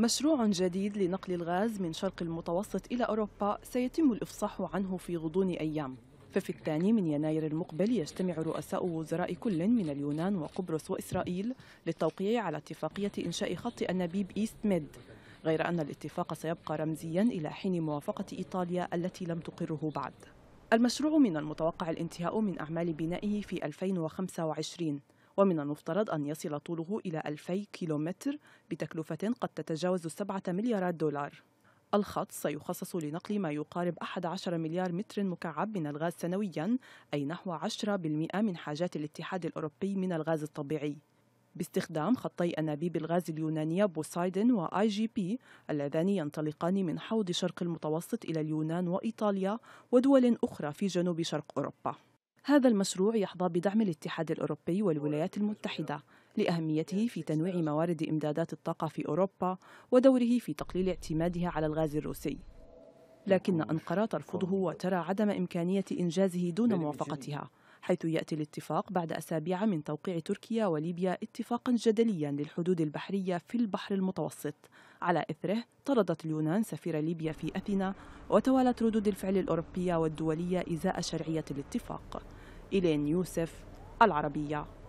مشروع جديد لنقل الغاز من شرق المتوسط إلى أوروبا سيتم الإفصاح عنه في غضون أيام ففي الثاني من يناير المقبل يجتمع رؤساء وزراء كل من اليونان وقبرص وإسرائيل للتوقيع على اتفاقية إنشاء خط أنابيب إيست ميد غير أن الاتفاق سيبقى رمزيا إلى حين موافقة إيطاليا التي لم تقره بعد المشروع من المتوقع الانتهاء من أعمال بنائه في 2025 ومن المفترض أن يصل طوله إلى 2000 كيلومتر بتكلفة قد تتجاوز 7 مليارات دولار الخط سيخصص لنقل ما يقارب 11 مليار متر مكعب من الغاز سنويا أي نحو 10% من حاجات الاتحاد الأوروبي من الغاز الطبيعي باستخدام خطي أنابيب الغاز اليونانية بوسايدن وآي جي بي اللذان ينطلقان من حوض شرق المتوسط إلى اليونان وإيطاليا ودول أخرى في جنوب شرق أوروبا هذا المشروع يحظى بدعم الاتحاد الأوروبي والولايات المتحدة لأهميته في تنويع موارد إمدادات الطاقة في أوروبا ودوره في تقليل اعتمادها على الغاز الروسي لكن أنقرة ترفضه وترى عدم إمكانية إنجازه دون موافقتها حيث يأتي الاتفاق بعد أسابيع من توقيع تركيا وليبيا اتفاقا جدليا للحدود البحرية في البحر المتوسط على إثره طردت اليونان سفير ليبيا في أثينا وتوالت ردود الفعل الأوروبية والدولية إزاء شرعية الاتفاق إيلين يوسف العربية